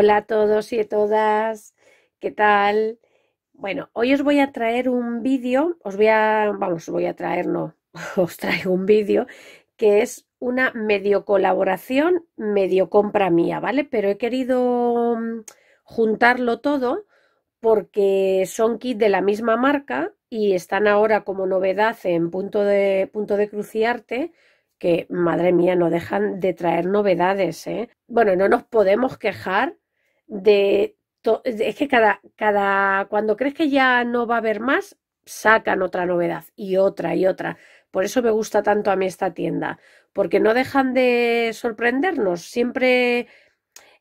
Hola a todos y a todas, ¿qué tal? Bueno, hoy os voy a traer un vídeo, os voy a, vamos, voy a traer, no, os traigo un vídeo que es una medio colaboración, medio compra mía, ¿vale? Pero he querido mm, juntarlo todo porque son kits de la misma marca y están ahora como novedad en punto de, punto de cruciarte, que madre mía, no dejan de traer novedades. ¿eh? Bueno, no nos podemos quejar de es que cada, cada, cuando crees que ya no va a haber más, sacan otra novedad y otra y otra. Por eso me gusta tanto a mí esta tienda, porque no dejan de sorprendernos, siempre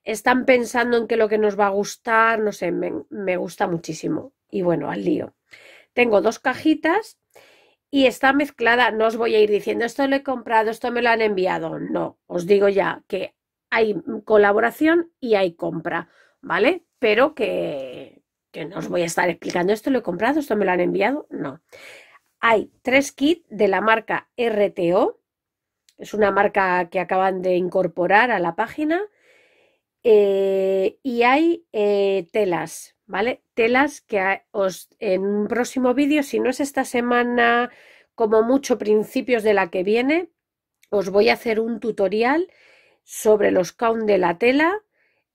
están pensando en que lo que nos va a gustar, no sé, me, me gusta muchísimo. Y bueno, al lío. Tengo dos cajitas y está mezclada, no os voy a ir diciendo esto lo he comprado, esto me lo han enviado, no, os digo ya que hay colaboración y hay compra ¿vale? Pero que, no os voy a estar explicando esto lo he comprado, esto me lo han enviado, no. Hay tres kits de la marca RTO, es una marca que acaban de incorporar a la página, eh, y hay eh, telas, ¿vale? Telas que os, en un próximo vídeo, si no es esta semana, como mucho principios de la que viene, os voy a hacer un tutorial sobre los count de la tela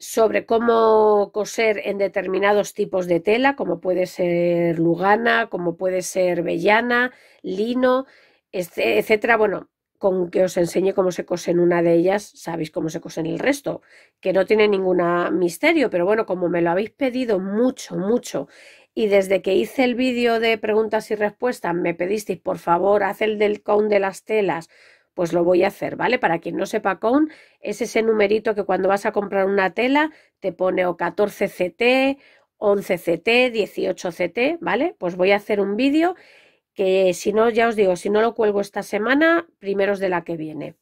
sobre cómo coser en determinados tipos de tela, como puede ser lugana, como puede ser vellana, lino, etcétera. Bueno, con que os enseñe cómo se cosen una de ellas, sabéis cómo se cosen el resto, que no tiene ningún misterio, pero bueno, como me lo habéis pedido mucho, mucho, y desde que hice el vídeo de preguntas y respuestas, me pedisteis, por favor, haz el del con de las telas, pues lo voy a hacer, ¿vale? Para quien no sepa con, es ese numerito que cuando vas a comprar una tela te pone o 14CT, 11CT, 18CT, ¿vale? Pues voy a hacer un vídeo que si no, ya os digo, si no lo cuelgo esta semana, primero es de la que viene.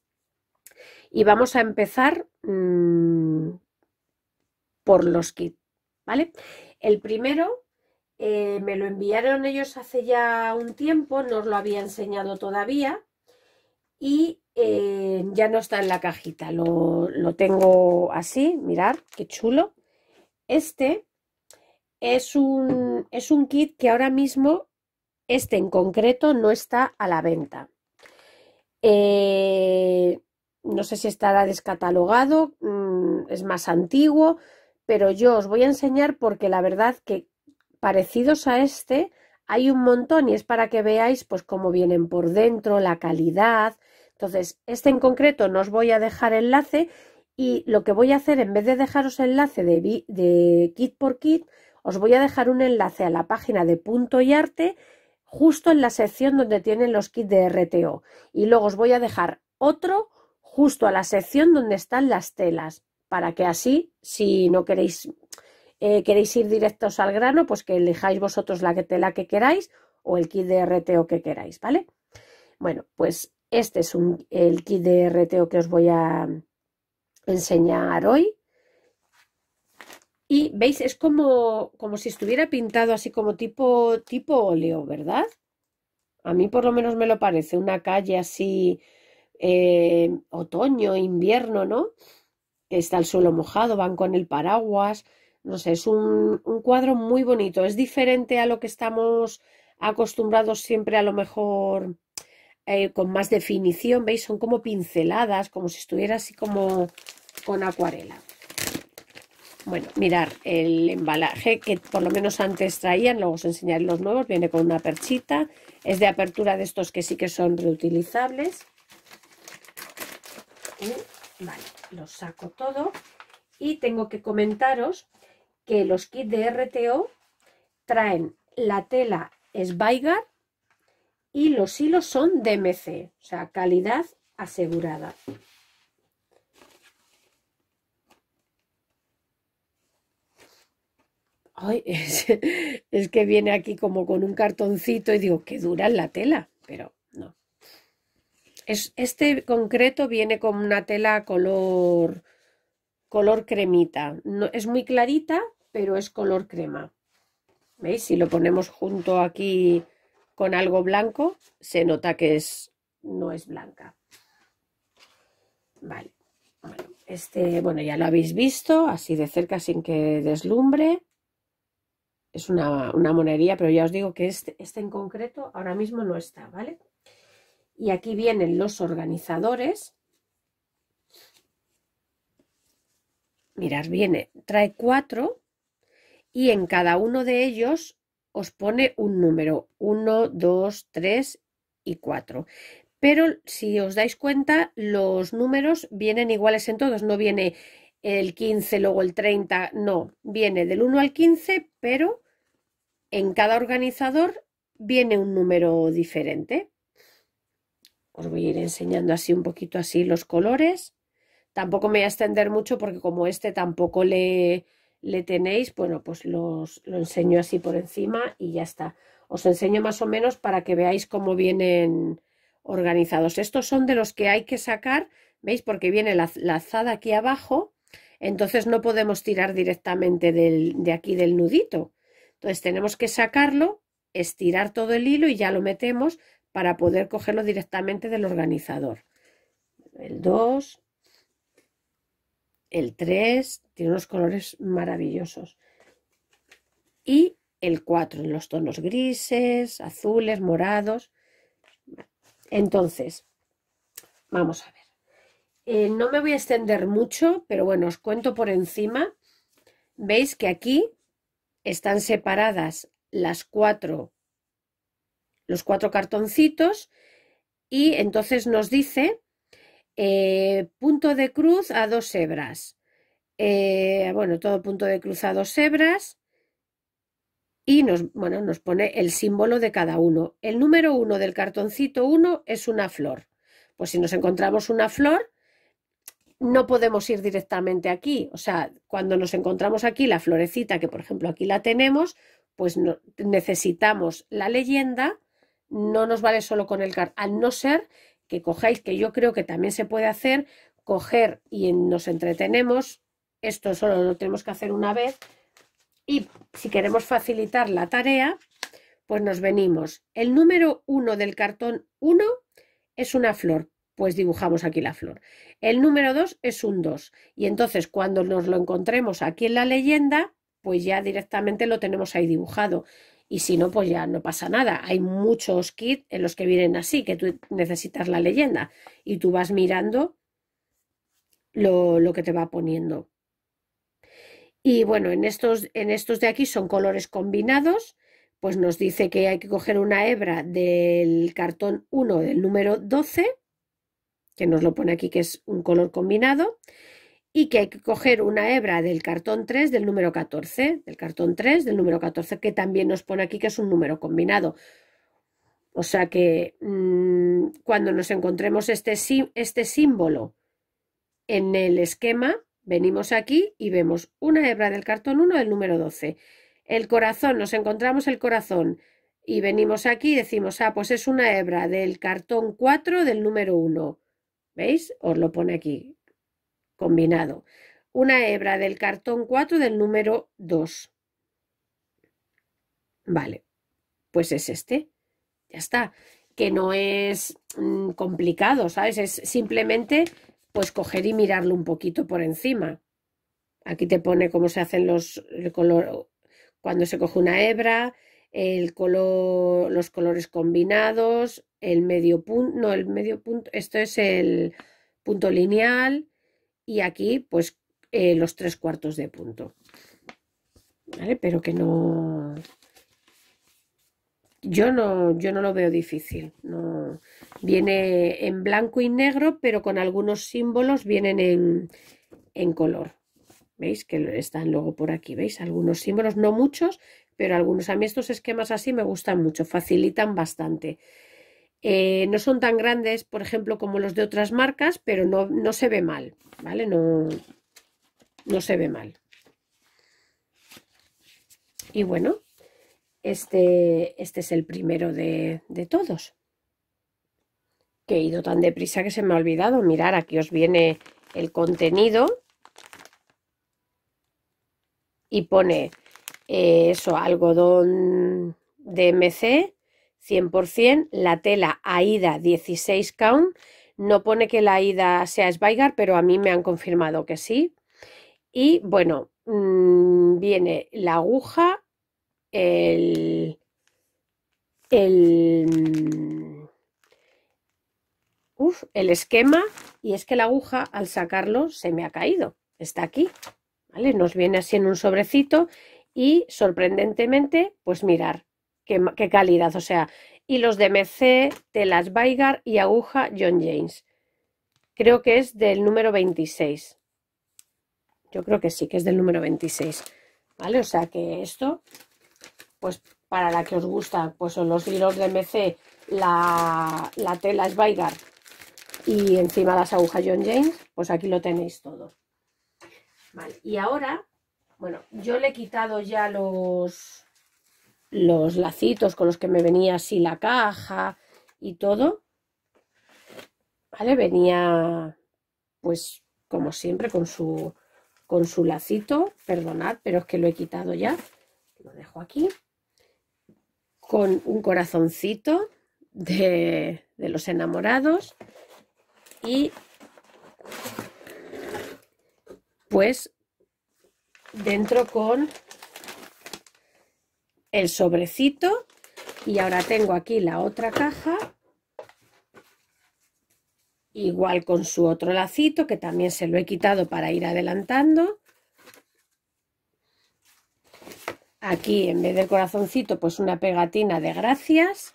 Y vamos a empezar mm, por los kits, ¿vale? El primero eh, me lo enviaron ellos hace ya un tiempo, no os lo había enseñado todavía, y eh, ya no está en la cajita, lo, tengo así, mirar, qué chulo. Este es un, kit que ahora mismo, este en concreto, no está a la venta. Eh, no sé si estará descatalogado, mm, es más antiguo, pero yo os voy a enseñar porque la verdad que parecidos a este hay un montón y es para que veáis pues cómo vienen por dentro, la calidad, entonces, este en concreto no os voy a dejar enlace y lo que voy a hacer, en vez de dejaros enlace de, kit por kit, os voy a dejar un enlace a la página de Punto y Arte justo en la sección donde tienen los kits de RTO. Y luego os voy a dejar otro justo a la sección donde están las telas, para que así, si no queréis, eh, queréis ir directos al grano, pues que elijáis vosotros la tela que queráis o el kit de RTO que queráis, ¿vale? Bueno, pues este es el kit de RTO que os voy a enseñar hoy. Y veis, es como, como si estuviera pintado así como tipo, tipo óleo, ¿verdad? A mí por lo menos me lo parece, una calle así, eh, otoño, invierno, ¿no? Está el suelo mojado, van con el paraguas, no sé, es un cuadro muy bonito, es diferente a lo que estamos acostumbrados siempre a lo mejor eh, con más definición, ¿veis? Son como pinceladas, como si estuviera así como con acuarela. Bueno, mirar el embalaje que por lo menos antes traían, luego os enseñaré los nuevos, viene con una perchita, es de apertura de estos que sí que son reutilizables. Y, eh, vale, los saco todo y tengo que comentaros que los kits de RTO traen la tela Sveigar y los hilos son DMC, o sea, calidad asegurada. Ay, es, que viene aquí como con un cartoncito y digo, que dura la tela, pero no. Es, este concreto viene con una tela color, color cremita. No, es muy clarita, pero es color crema. ¿Veis? Si lo ponemos junto aquí con algo blanco, se nota que es, no es blanca. Vale. Bueno, este, bueno, ya lo habéis visto, así de cerca sin que deslumbre. Es una, monería, pero ya os digo que este, este en concreto ahora mismo no está, ¿vale? Y aquí vienen los organizadores. Mirad, viene, trae cuatro y en cada uno de ellos os pone un número, 1, 2, 3 y 4. Pero si os dais cuenta, los números vienen iguales en todos, no viene el 15, luego el 30, no, viene del 1 al 15, pero en cada organizador viene un número diferente. Os voy a ir enseñando así un poquito así los colores. Tampoco me voy a extender mucho porque como este tampoco le, le tenéis, bueno, pues los, lo enseño así por encima y ya está. Os enseño más o menos para que veáis cómo vienen organizados. Estos son de los que hay que sacar, ¿veis? Porque viene la, aquí abajo, entonces no podemos tirar directamente de aquí del nudito. Entonces tenemos que sacarlo, estirar todo el hilo y ya lo metemos para poder cogerlo directamente del organizador. El 2, el 3 tiene unos colores maravillosos. Y el 4 en los tonos grises, azules, morados. Entonces, vamos a ver. Eh, no me voy a extender mucho, pero bueno, os cuento por encima. Veis que aquí están separadas las cuatro, los cuatro cartoncitos y entonces nos dice eh, punto de cruz a dos hebras. Eh, bueno, todo punto de cruz a dos hebras. Y nos, bueno, nos pone el símbolo de cada uno. El número uno del cartoncito uno es una flor. Pues si nos encontramos una flor, no podemos ir directamente aquí. O sea, cuando nos encontramos aquí la florecita, que por ejemplo aquí la tenemos, pues necesitamos la leyenda. No nos vale solo con el cartón, al no ser que cojáis, que yo creo que también se puede hacer, coger y nos entretenemos, esto solo lo tenemos que hacer una vez, y si queremos facilitar la tarea, pues nos venimos. El número 1 del cartón 1 es una flor, pues dibujamos aquí la flor. El número 2 es un 2. Y entonces cuando nos lo encontremos aquí en la leyenda, pues ya directamente lo tenemos ahí dibujado y si no, pues ya no pasa nada. Hay muchos kits en los que vienen así, que tú necesitas la leyenda y tú vas mirando lo, que te va poniendo. Y bueno, en estos, en estos de aquí son colores combinados, pues nos dice que hay que coger una hebra del cartón 1 del número 12, que nos lo pone aquí que es un color combinado, y que hay que coger una hebra del cartón 3 del número 14, del cartón 3 del número 14, que también nos pone aquí que es un número combinado. O sea que mm, cuando nos encontremos este, este símbolo en el esquema, venimos aquí y vemos una hebra del cartón 1 del número 12. El corazón, nos encontramos el corazón y venimos aquí y decimos, ah, pues es una hebra del cartón 4 del número 1. ¿Veis? Os lo pone aquí combinado. Una hebra del cartón 4 del número 2. Vale, pues es este. Ya está. Que no es mm, complicado, ¿sabes? Es simplemente pues coger y mirarlo un poquito por encima. Aquí te pone cómo se hacen los el color cuando se coge una hebra, el color, los colores combinados, el medio punto, no, el medio punto, esto es el punto lineal, y aquí pues eh, los tres cuartos de punto. ¿Vale? Pero que no... Yo no, yo no lo veo difícil. No... Viene en blanco y negro, pero con algunos símbolos vienen en, en color. ¿Veis? Que están luego por aquí, ¿veis? Algunos símbolos, no muchos, pero algunos. A mí estos esquemas así me gustan mucho, facilitan bastante. Eh, no son tan grandes, por ejemplo, como los de otras marcas, pero no, se ve mal, ¿vale? No, se ve mal. Y bueno, este, este es el primero de, todos. Que he ido tan deprisa que se me ha olvidado. Mirar, aquí os viene el contenido. Y pone eh, eso, algodón DMC, 100%, la tela AIDA 16 count, no pone que la AIDA sea Sveigar, pero a mí me han confirmado que sí. Y bueno, mm, viene la aguja, el, el, mm, el esquema, y es que la aguja al sacarlo se me ha caído, está aquí, ¿vale? Nos viene así en un sobrecito y sorprendentemente, pues mirar, qué, calidad, o sea, y los de MC, telas Baigar y aguja John James. Creo que es del número 26. Yo creo que sí, que es del número 26. ¿Vale? O sea que esto, pues para la que os gusta, pues son los hilos de MC, la, la tela es Baigar y encima las agujas John James, pues aquí lo tenéis todo. Vale, y ahora, bueno, yo le he quitado ya los, los lacitos con los que me venía así la caja y todo. ¿Vale? Venía, pues, como siempre, con su, con su lacito. Perdonad, pero es que lo he quitado ya. Lo dejo aquí. Con un corazoncito de, de los enamorados. Y, pues, dentro con el sobrecito y ahora tengo aquí la otra caja igual con su otro lacito que también se lo he quitado para ir adelantando aquí en vez del corazoncito pues una pegatina de gracias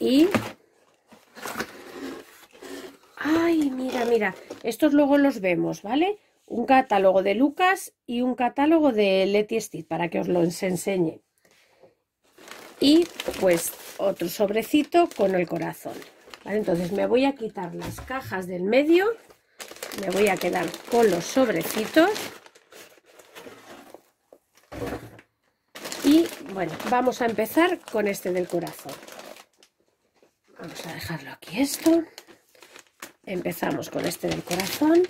y ay mira mira estos luego los vemos vale un catálogo de Lucas y un catálogo de Letty Steed para que os lo enseñe. Y pues otro sobrecito con el corazón. Entonces me voy a quitar las cajas del medio, me voy a quedar con los sobrecitos. Y bueno, vamos a empezar con este del corazón. Vamos a dejarlo aquí esto. Empezamos con este del corazón.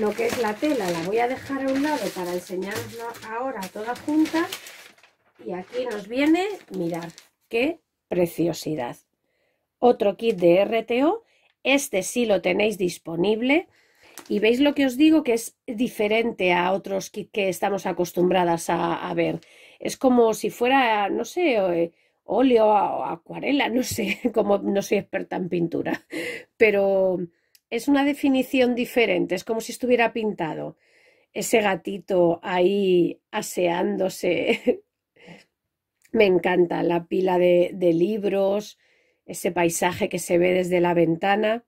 lo que es la tela la voy a dejar a un lado para enseñarla ahora toda junta y aquí nos viene, mirad, qué preciosidad. Otro kit de RTO, este sí lo tenéis disponible y veis lo que os digo que es diferente a otros kits que estamos acostumbradas a, a ver. Es como si fuera, no sé, eh, óleo o acuarela, no sé, como no soy experta en pintura, pero es una definición diferente, es como si estuviera pintado ese gatito ahí aseándose. Me encanta la pila de, libros, ese paisaje que se ve desde la ventana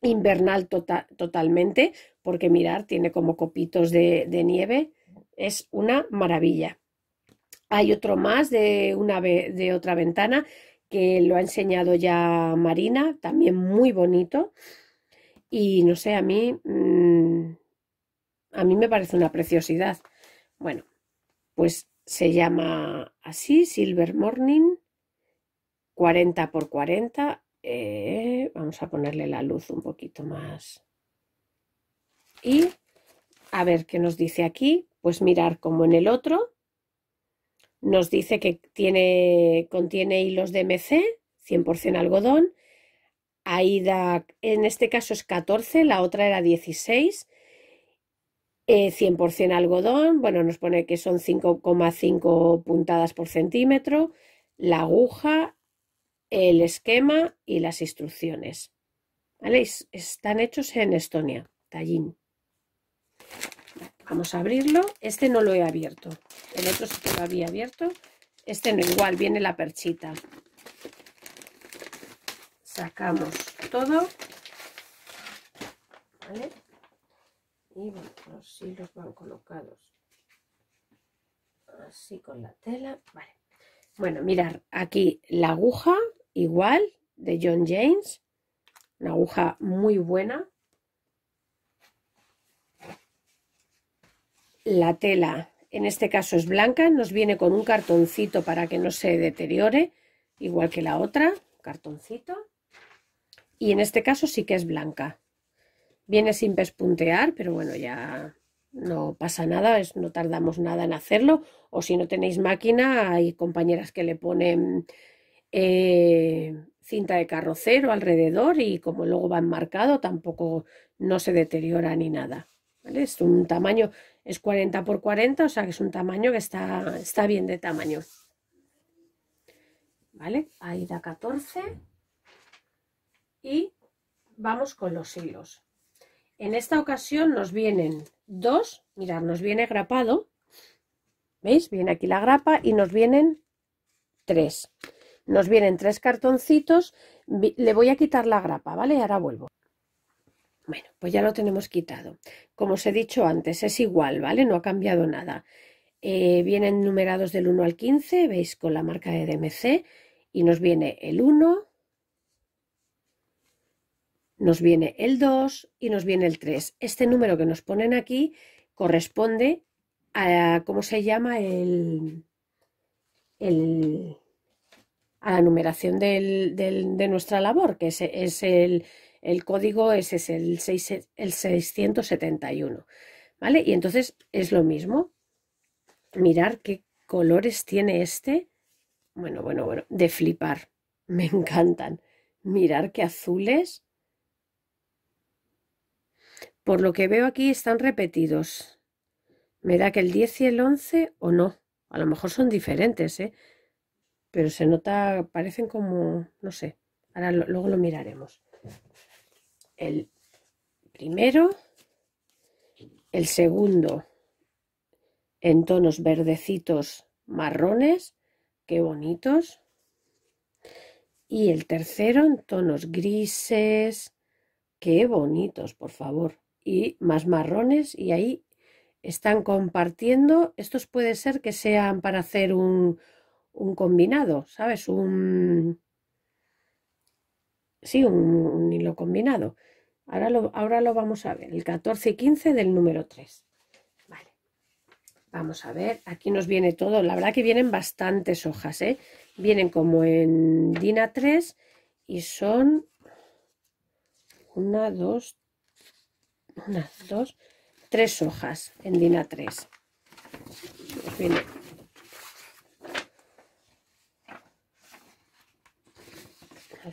invernal tota, totalmente, porque mirar, tiene como copitos de, de, nieve, es una maravilla. Hay otro más de, una, de otra ventana que lo ha enseñado ya Marina, también muy bonito. Y no sé, a mí, mm, a mí me parece una preciosidad. Bueno, pues se llama así, Silver Morning, 40 por 40. Eh, vamos a ponerle la luz un poquito más. Y a ver qué nos dice aquí. Pues mirar como en el otro. Nos dice que tiene, contiene hilos de MC, 100% algodón, Aida, en este caso es 14, la otra era 16. 100% eh, algodón, bueno, nos pone que son 5,5 puntadas por centímetro, la aguja, el esquema y las instrucciones. ¿Vale? Están hechos en Estonia, Tallinn. Vamos a abrirlo. Este no lo he abierto. El otro sí que lo había abierto. Este no, igual, viene la perchita sacamos todo y los hilos van colocados así con la tela bueno mirar aquí la aguja igual de John James una aguja muy buena la tela en este caso es blanca, nos viene con un cartoncito para que no se deteriore, igual que la otra, cartoncito y en este caso sí que es blanca. Viene sin pespuntear, pero bueno, ya no pasa nada, no tardamos nada en hacerlo. O si no tenéis máquina, hay compañeras que le ponen eh, cinta de carrocero alrededor y como luego va enmarcado, tampoco no se deteriora ni nada. ¿vale? Es un tamaño, es 40 por 40, o sea que es un tamaño que está, está bien de tamaño. ¿Vale? Ahí da 14 y vamos con los hilos. En esta ocasión nos vienen dos, mirad, nos viene grapado, ¿veis? Viene aquí la grapa y nos vienen tres. Nos vienen tres cartoncitos, le voy a quitar la grapa, ¿vale? Ahora vuelvo. Bueno, pues ya lo tenemos quitado. Como os he dicho antes, es igual, ¿vale? No ha cambiado nada. Eh, vienen numerados del 1 al 15, veis con la marca de DMC, y nos viene el 1, nos viene el 2 y nos viene el 3. Este número que nos ponen aquí corresponde a, ¿cómo se llama? El, a la numeración de nuestra labor, que es, es el, el, código, ese es el, el 671. ¿Vale? Y entonces es lo mismo. Mirar qué colores tiene este. Bueno, bueno, bueno, de flipar. Me encantan. Mirar qué azules por lo que veo aquí están repetidos. ¿Me da que el 10 y el 11 o no? A lo mejor son diferentes, ¿eh? Pero se nota, parecen como, no sé. Ahora luego lo miraremos. El primero, el segundo en tonos verdecitos marrones, qué bonitos. Y el tercero en tonos grises, qué bonitos, por favor y más marrones y ahí están compartiendo. Estos puede ser que sean para hacer un, combinado, ¿sabes? Un... Sí, un, hilo combinado. Ahora lo, ahora lo, vamos a ver, el 14 y 15 del número 3. Vale, vamos a ver, aquí nos viene todo, la verdad que vienen bastantes hojas, ¿eh? Vienen como en DINA 3 y son una 2, una, dos, tres hojas en DIN A3.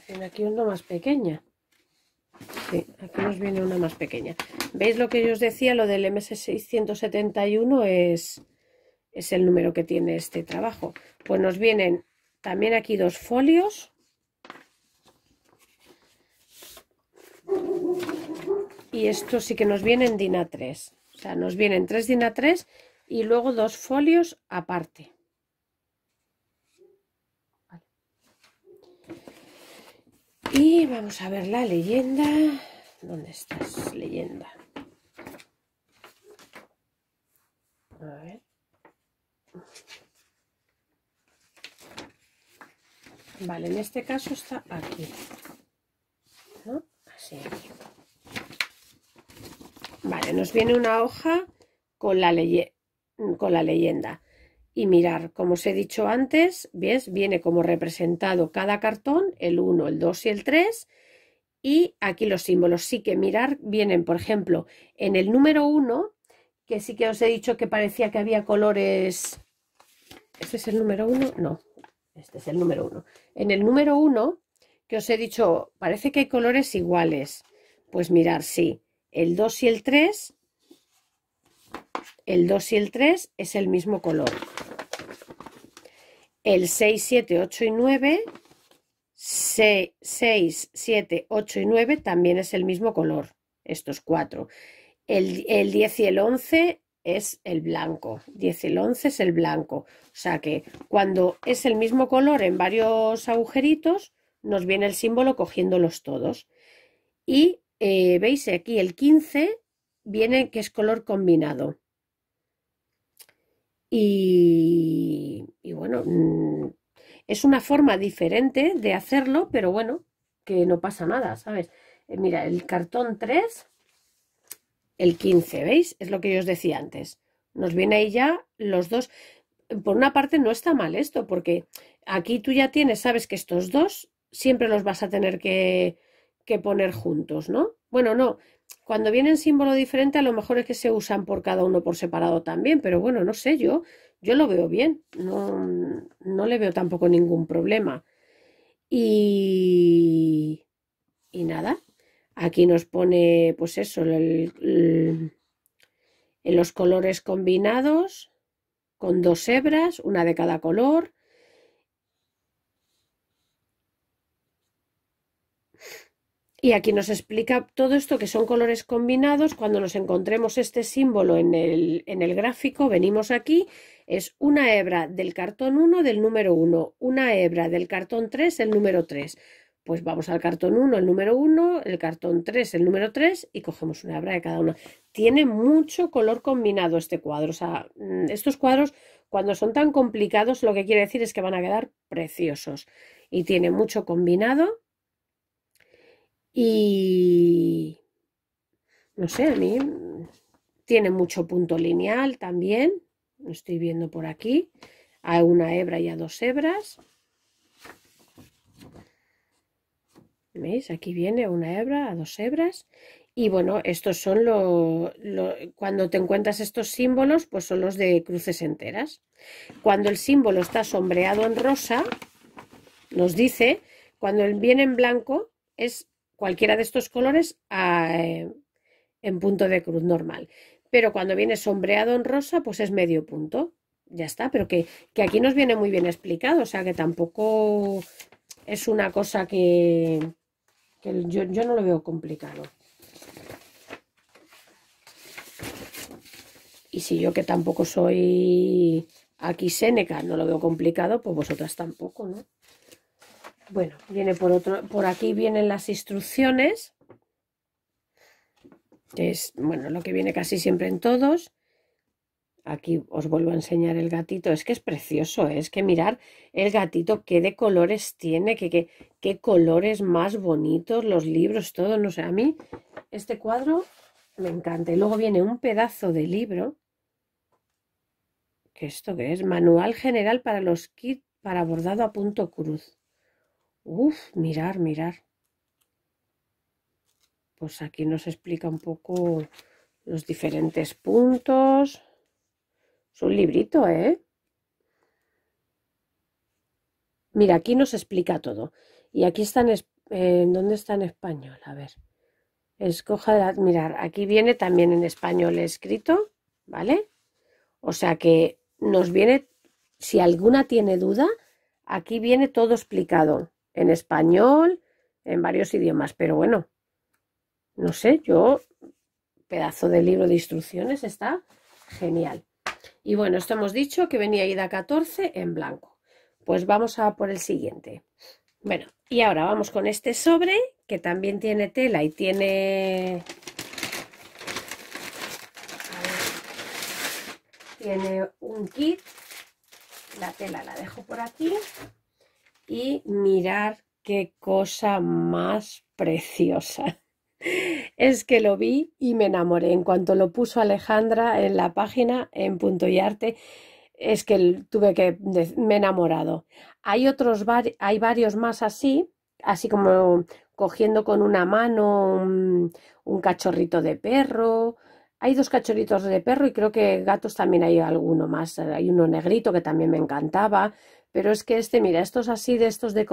viene aquí una más pequeña. Sí, aquí nos viene una más pequeña. ¿Veis lo que yo os decía? Lo del MS671 es, es el número que tiene este trabajo. Pues nos vienen también aquí dos folios y esto sí que nos vienen DINA 3. O sea, nos vienen tres DINA 3 y luego dos folios aparte. Y vamos a ver la leyenda. ¿Dónde estás, leyenda? A ver. Vale, en este caso está aquí. ¿No? Así. Aquí. Vale, nos viene una hoja con la, con la leyenda. Y mirar, como os he dicho antes, ¿ves? Viene como representado cada cartón, el 1, el 2 y el 3. Y aquí los símbolos. Sí que mirar, vienen, por ejemplo, en el número 1, que sí que os he dicho que parecía que había colores... ¿Ese es el número 1? No, este es el número 1. En el número 1, que os he dicho, parece que hay colores iguales. Pues mirar, sí el 2 y el 3, el 2 y el 3 es el mismo color. El 6, 7, 8 y 9, 6, 6 7, 8 y 9 también es el mismo color, estos cuatro. El, 10 y el 11 es el blanco, 10 y el 11 es el blanco. O sea que cuando es el mismo color en varios agujeritos, nos viene el símbolo cogiéndolos todos. Y eh, veis aquí el 15 viene que es color combinado. Y, y, bueno, mm, es una forma diferente de hacerlo, pero bueno, que no pasa nada, ¿sabes? Eh, mira, el cartón 3, el 15, ¿veis? Es lo que yo os decía antes. Nos viene ahí ya los dos. Por una parte no está mal esto, porque aquí tú ya tienes, sabes que estos dos siempre los vas a tener que, que poner juntos, ¿no? Bueno, no, cuando vienen símbolos diferentes, a lo mejor es que se usan por cada uno por separado también, pero bueno, no sé, yo, yo lo veo bien, no, no le veo tampoco ningún problema. Y, y nada, aquí nos pone, pues eso, el, los colores combinados con dos hebras, una de cada color, Y aquí nos explica todo esto que son colores combinados. Cuando nos encontremos este símbolo en el, en el gráfico, venimos aquí, es una hebra del cartón 1 del número 1, una hebra del cartón 3 el número 3. Pues vamos al cartón 1 el número 1, el cartón 3 el número 3 y cogemos una hebra de cada uno. Tiene mucho color combinado este cuadro. O sea, mm, estos cuadros cuando son tan complicados lo que quiere decir es que van a quedar preciosos. Y tiene mucho combinado y no sé, a mí tiene mucho punto lineal también. Lo estoy viendo por aquí. A una hebra y a dos hebras. ¿Veis? Aquí viene una hebra, a dos hebras. Y bueno, estos son los... cuando te encuentras estos símbolos, pues son los de cruces enteras. Cuando el símbolo está sombreado en rosa, nos dice, cuando viene en blanco, es cualquiera de estos colores eh, en punto de cruz normal. Pero cuando viene sombreado en rosa, pues es medio punto. Ya está, pero que, aquí nos viene muy bien explicado, o sea que tampoco es una cosa que, yo, yo no lo veo complicado. Y si yo que tampoco soy aquí Seneca no lo veo complicado, pues vosotras tampoco, ¿no? Bueno, viene por otro, por aquí vienen las instrucciones, es bueno, lo que viene casi siempre en todos. Aquí os vuelvo a enseñar el gatito, es que es precioso, ¿eh? es que mirar el gatito, qué de colores tiene, qué, qué, colores más bonitos, los libros, todo, no sé, a mí este cuadro me encanta. Y luego viene un pedazo de libro, que esto que es, Manual General para los kits para bordado a punto cruz. Uf, mirar, mirar. Pues aquí nos explica un poco los diferentes puntos. Es un librito, ¿eh? Mira, aquí nos explica todo. Y aquí está en, ¿dónde está en español? A ver. Escoja, de mirar, aquí viene también en español escrito, ¿vale? O sea que nos viene, si alguna tiene duda, aquí viene todo explicado en español, en varios idiomas. Pero bueno, no sé, yo, pedazo de libro de instrucciones, está genial. Y bueno, esto hemos dicho que venía ida 14 en blanco. Pues vamos a por el siguiente. Bueno, y ahora vamos con este sobre que también tiene tela y tiene... Tiene un kit. La tela la dejo por aquí y mirar qué cosa más preciosa. Es que lo vi y me enamoré. En cuanto lo puso Alejandra en la página, en Punto y Arte, es que tuve que me he enamorado. Hay otros hay varios más así, así como cogiendo con una mano un cachorrito de perro, hay dos cachorritos de perro y creo que gatos también hay alguno más. Hay uno negrito que también me encantaba. Pero es que este, mira, estos así de estos de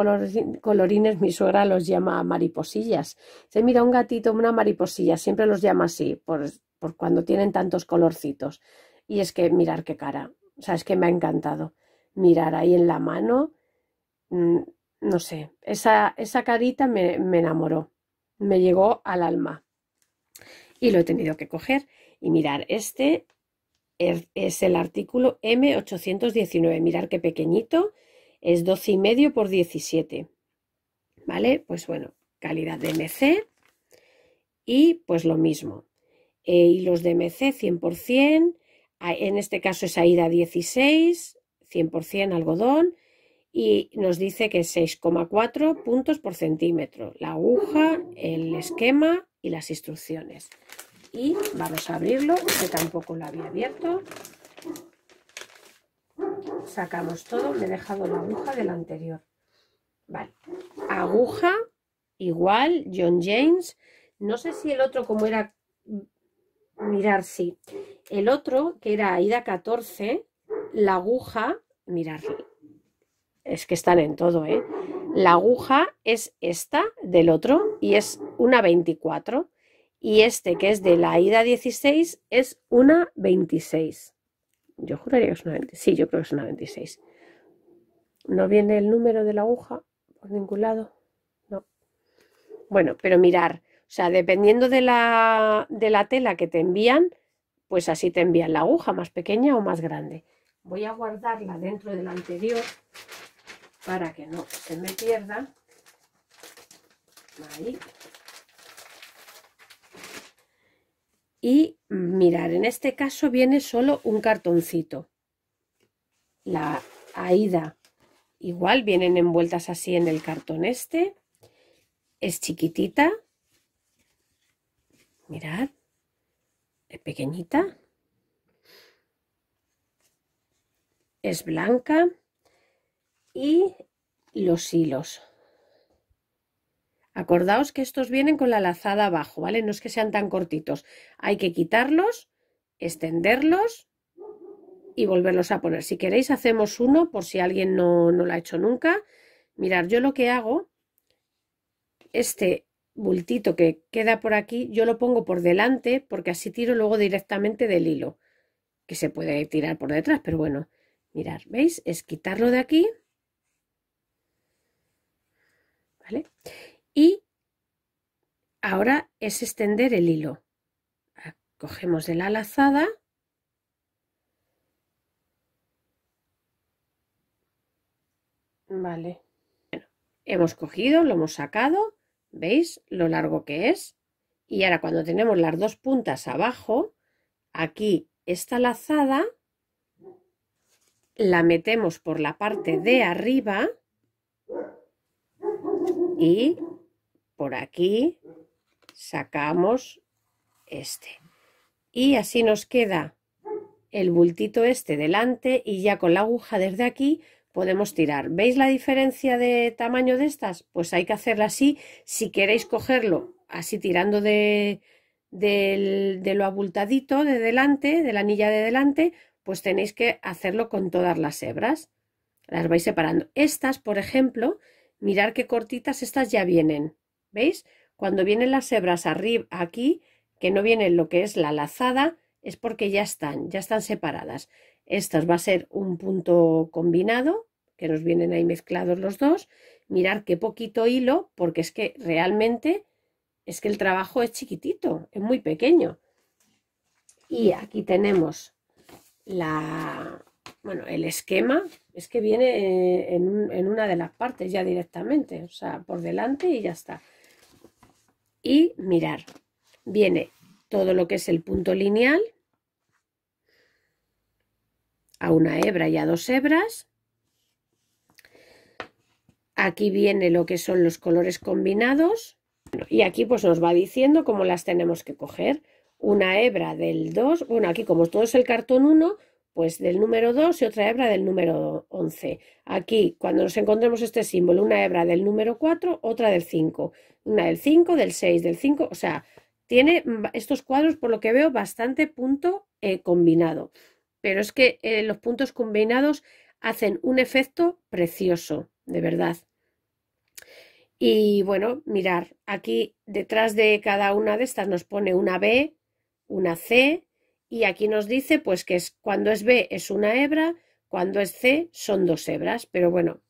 colorines, mi suegra los llama mariposillas. Se mira un gatito, una mariposilla, siempre los llama así, por, cuando tienen tantos colorcitos. Y es que mirar qué cara. O sea, es que me ha encantado. Mirar ahí en la mano, mm, no sé, esa, esa carita me, me enamoró, me llegó al alma. Y lo he tenido que coger. Y mirar, este er, es el artículo M819. Mirar qué pequeñito, es 12,5 por 17. ¿Vale? Pues bueno, calidad de MC y pues lo mismo. y e los de MC 100%, en este caso es AIDA 16, 100% algodón y nos dice que es 6,4 puntos por centímetro, la aguja, el esquema y las instrucciones y vamos a abrirlo, que tampoco lo había abierto. Sacamos todo, me he dejado la aguja del anterior. Vale, aguja, igual, John James. No sé si el otro como era, mirar sí. El otro, que era Aida 14, la aguja, mirar, es que están en todo, ¿eh? La aguja es esta del otro y es una 24 y este que es de la ida 16 es una 26. Yo juraría que es una 26. Sí, yo creo que es una 26. No viene el número de la aguja por ningún lado. No. Bueno, pero mirar. O sea, dependiendo de la, tela que te envían, pues así te envían la aguja, más pequeña o más grande. Voy a guardarla dentro de la anterior para que no se me pierda. Ahí. y mirar, en este caso viene solo un cartoncito. La Aida igual vienen envueltas así en el cartón este. Es chiquitita. Mirad, es pequeñita. Es blanca y los hilos. Acordaos que estos vienen con la lazada abajo, ¿vale? No es que sean tan cortitos. Hay que quitarlos, extenderlos y volverlos a poner. Si queréis hacemos uno por si alguien no, lo ha hecho nunca. Mirar, yo lo que hago, este bultito que queda por aquí, yo lo pongo por delante porque así tiro luego directamente del hilo, que se puede tirar por detrás, pero bueno, mirar, ¿veis? Es quitarlo de aquí, ¿vale? Y ahora es extender el hilo. Cogemos de la lazada. Vale. hemos cogido, lo hemos sacado. ¿Veis lo largo que es? Y ahora cuando tenemos las dos puntas abajo, aquí esta lazada la metemos por la parte de arriba y por aquí sacamos este. Y así nos queda el bultito este delante y ya con la aguja desde aquí podemos tirar. ¿Veis la diferencia de tamaño de estas? Pues hay que hacerla así. Si queréis cogerlo así tirando de, lo abultadito de delante, de la anilla de delante, pues tenéis que hacerlo con todas las hebras. Las vais separando. Estas, por ejemplo, mirar qué cortitas estas ya vienen. ¿Veis? Cuando vienen las hebras arriba, aquí, que no vienen lo que es la lazada, es porque ya están, ya están separadas. Estas va a ser un punto combinado, que nos vienen ahí mezclados los dos. Mirar qué poquito hilo, porque es que realmente es que el trabajo es chiquitito, es muy pequeño. Y aquí tenemos la, bueno, el esquema, es que viene en una de las partes ya directamente, o sea, por delante y ya está y mirar. Viene todo lo que es el punto lineal a una hebra y a dos hebras. Aquí viene lo que son los colores combinados. Y aquí pues nos va diciendo cómo las tenemos que coger. Una hebra del 2, bueno aquí como todo es el cartón 1, pues del número 2 y otra hebra del número 11. Aquí, cuando nos encontremos este símbolo, una hebra del número 4, otra del 5, una del 5, del 6, del 5, o sea, tiene estos cuadros, por lo que veo, bastante punto eh, combinado. Pero es que eh, los puntos combinados hacen un efecto precioso, de verdad. Y bueno, mirar, aquí detrás de cada una de estas nos pone una B, una C, y aquí nos dice pues que es, cuando es B es una hebra, cuando es C son dos hebras, pero bueno,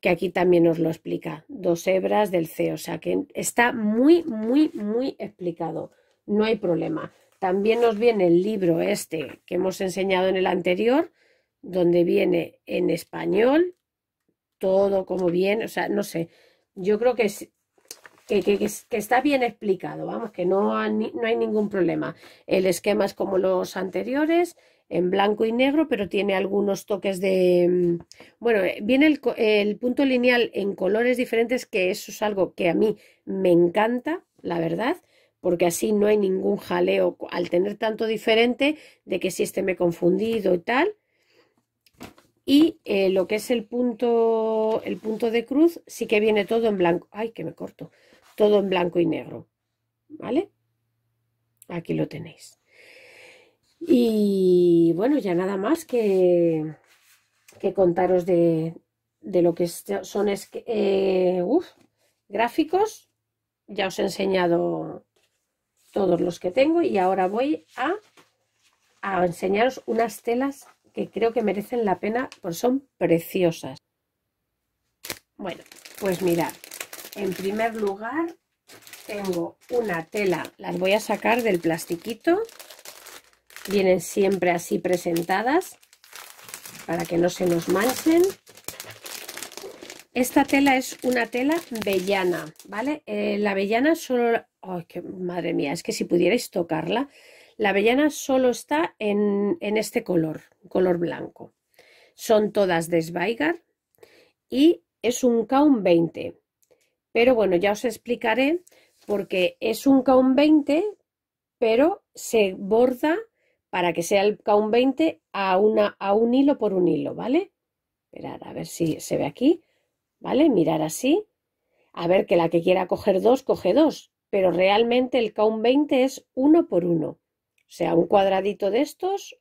que aquí también nos lo explica, dos hebras del C, o sea que está muy, muy, muy explicado, no hay problema. También nos viene el libro este que hemos enseñado en el anterior, donde viene en español, todo como bien, o sea, no sé, yo creo que que, está bien explicado, vamos, que no, no hay ningún problema. El esquema es como los anteriores, en blanco y negro, pero tiene algunos toques de... Mm, bueno, eh, viene el, punto lineal en colores diferentes, que eso es algo que a mí me encanta, la verdad porque así no hay ningún jaleo al tener tanto diferente de que si este me he confundido y tal. Y eh, lo que es el punto, el punto de cruz sí que viene todo en blanco. Ay, que me corto todo en blanco y negro, ¿vale? Aquí lo tenéis. Y bueno, ya nada más que, que contaros de, lo que son es, eh, gráficos. Ya os he enseñado todos los que tengo y ahora voy a, a enseñaros unas telas que creo que merecen la pena porque son preciosas. Bueno, pues mirad, en primer lugar, tengo una tela, las voy a sacar del plastiquito. Vienen siempre así presentadas para que no se nos manchen. Esta tela es una tela vellana, ¿vale? Eh, la vellana solo... ¡Ay, qué madre mía! Es que si pudierais tocarla. La vellana solo está en, este color, color blanco. Son todas de Sveigar y es un Kaun 20. Pero bueno, ya os explicaré porque es un caun 20, pero se borda para que sea el caun 20 a, una, a un hilo por un hilo, ¿vale? Esperad a ver si se ve aquí, ¿vale? Mirar así. A ver, que la que quiera coger dos, coge dos. Pero realmente el caun 20 es uno por uno. O sea, un cuadradito de estos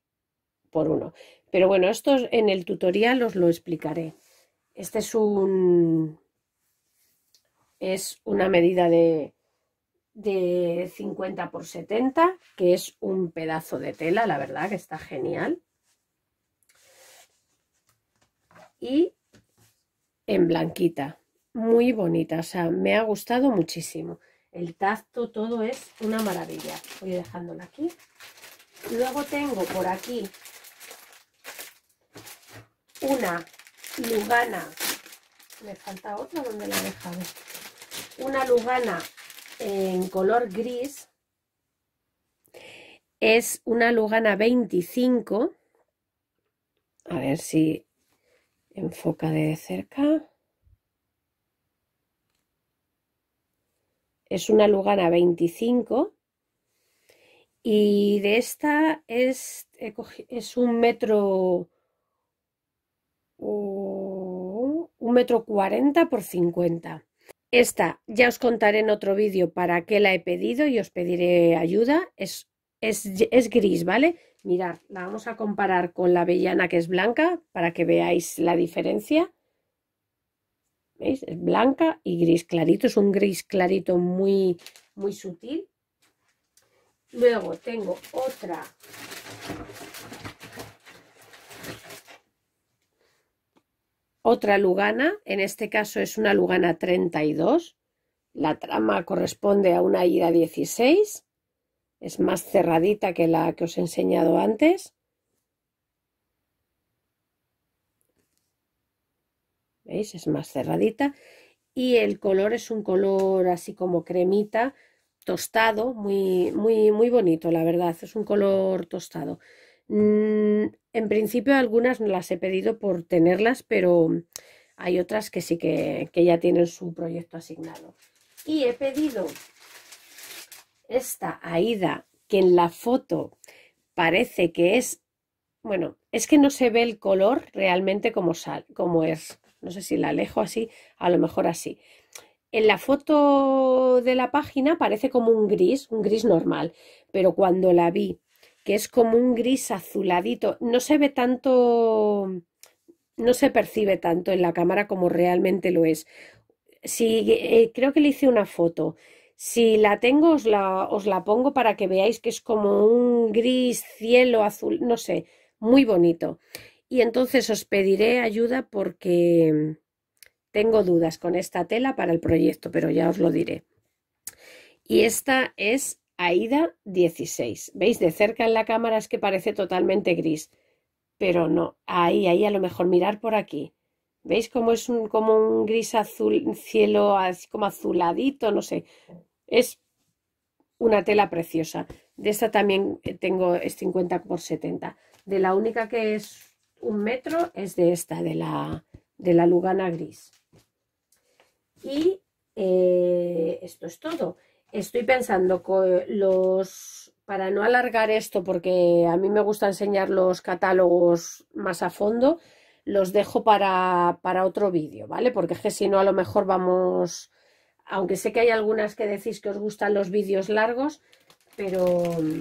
por uno. Pero bueno, esto en el tutorial os lo explicaré. Este es un es una medida de, 50 por 70, que es un pedazo de tela, la verdad que está genial. Y en blanquita, muy bonita, o sea, me ha gustado muchísimo. El tacto, todo es una maravilla. Voy dejándola aquí. Luego tengo por aquí una lugana. Me falta otra, donde la he dejado? una lugana en color gris. Es una lugana 25. A ver si enfoca de cerca. Es una lugana 25. Y de esta es, es un metro. Oh, un metro cuarenta por cincuenta. Esta ya os contaré en otro vídeo para qué la he pedido y os pediré ayuda. Es, es, es gris, ¿vale? Mirad, la vamos a comparar con la avellana que es blanca para que veáis la diferencia. ¿Veis? Es blanca y gris clarito. Es un gris clarito muy, muy sutil. Luego tengo otra otra Lugana, en este caso es una Lugana 32. La trama corresponde a una Ira 16. Es más cerradita que la que os he enseñado antes. ¿Veis? Es más cerradita. Y el color es un color así como cremita, tostado, muy, muy, muy bonito, la verdad. Es un color tostado. Mm, en principio algunas las he pedido por tenerlas, pero hay otras que sí que, ya tienen su proyecto asignado. Y he pedido esta Aida, que en la foto parece que es, bueno, es que no se ve el color realmente como, sal, como es. No sé si la alejo así, a lo mejor así. En la foto de la página parece como un gris, un gris normal, pero cuando la vi que es como un gris azuladito. No se ve tanto, no se percibe tanto en la cámara como realmente lo es. Si, eh, creo que le hice una foto. Si la tengo, os os la pongo para que veáis que es como un gris, cielo, azul, no sé, muy bonito. Y entonces os pediré ayuda porque tengo dudas con esta tela para el proyecto, pero ya os lo diré. Y esta es Aida 16. ¿Veis? De cerca en la cámara es que parece totalmente gris. Pero no, ahí, ahí a lo mejor mirar por aquí. ¿Veis cómo es un, como un gris azul, cielo así como azuladito? No sé. Es una tela preciosa. De esta también eh, tengo, es 50 por 70. De la única que es un metro es de esta, de la, de la Lugana gris. Y eh, esto es todo estoy pensando eh, los para no alargar esto porque a mí me gusta enseñar los catálogos más a fondo los dejo para, para otro vídeo vale porque es que si no a lo mejor vamos aunque sé que hay algunas que decís que os gustan los vídeos largos pero mm,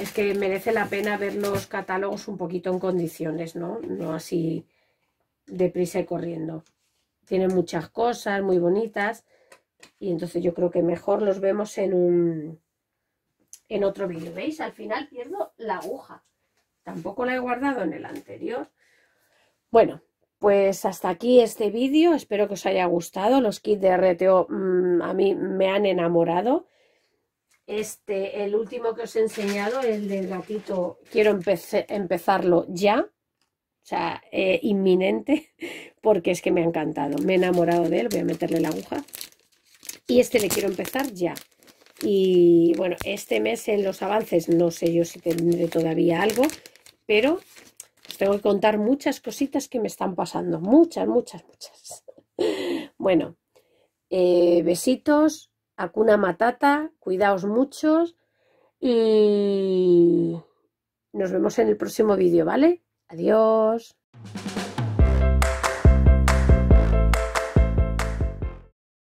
es que merece la pena ver los catálogos un poquito en condiciones no no así deprisa y corriendo tienen muchas cosas muy bonitas y entonces yo creo que mejor los vemos en un en otro vídeo. ¿Veis? Al final pierdo la aguja. Tampoco la he guardado en el anterior. Bueno, pues hasta aquí este vídeo. Espero que os haya gustado. Los kits de RTO mm, a mí me han enamorado. Este, el último que os he enseñado, el del gatito, quiero empezarlo ya. O sea, eh, inminente, porque es que me ha encantado. Me he enamorado de él. Voy a meterle la aguja. Y este le quiero empezar ya. Y bueno, este mes en los avances no sé yo si tendré todavía algo, pero os tengo que contar muchas cositas que me están pasando. Muchas, muchas, muchas. Bueno, eh, besitos, acuna matata, cuidaos muchos y nos vemos en el próximo vídeo, ¿vale? Adiós.